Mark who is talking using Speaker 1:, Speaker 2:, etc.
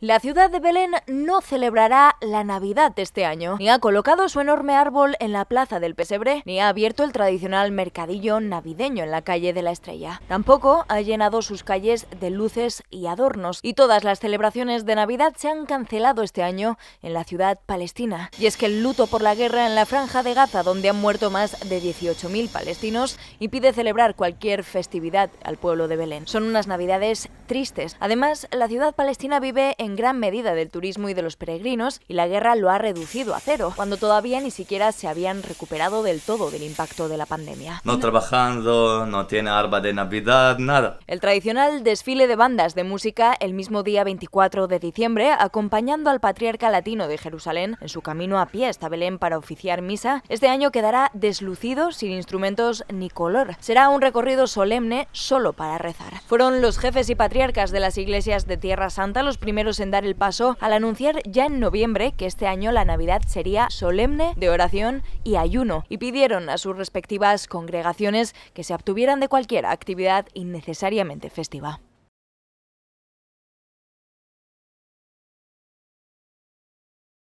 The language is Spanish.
Speaker 1: La ciudad de Belén no celebrará la Navidad este año, ni ha colocado su enorme árbol en la plaza del Pesebre, ni ha abierto el tradicional mercadillo navideño en la calle de la Estrella. Tampoco ha llenado sus calles de luces y adornos, y todas las celebraciones de Navidad se han cancelado este año en la ciudad palestina. Y es que el luto por la guerra en la franja de Gaza, donde han muerto más de 18.000 palestinos, impide celebrar cualquier festividad al pueblo de Belén. Son unas Navidades tristes. Además, la ciudad palestina vive en en gran medida del turismo y de los peregrinos y la guerra lo ha reducido a cero, cuando todavía ni siquiera se habían recuperado del todo del impacto de la pandemia.
Speaker 2: No trabajando, no tiene arma de Navidad, nada.
Speaker 1: El tradicional desfile de bandas de música el mismo día 24 de diciembre, acompañando al patriarca latino de Jerusalén en su camino a pie hasta Belén para oficiar misa, este año quedará deslucido sin instrumentos ni color. Será un recorrido solemne solo para rezar. Fueron los jefes y patriarcas de las iglesias de Tierra Santa los primeros en dar el paso al anunciar ya en noviembre que este año la Navidad sería solemne de oración y ayuno y pidieron a sus respectivas congregaciones que se abstuvieran de cualquier actividad innecesariamente festiva.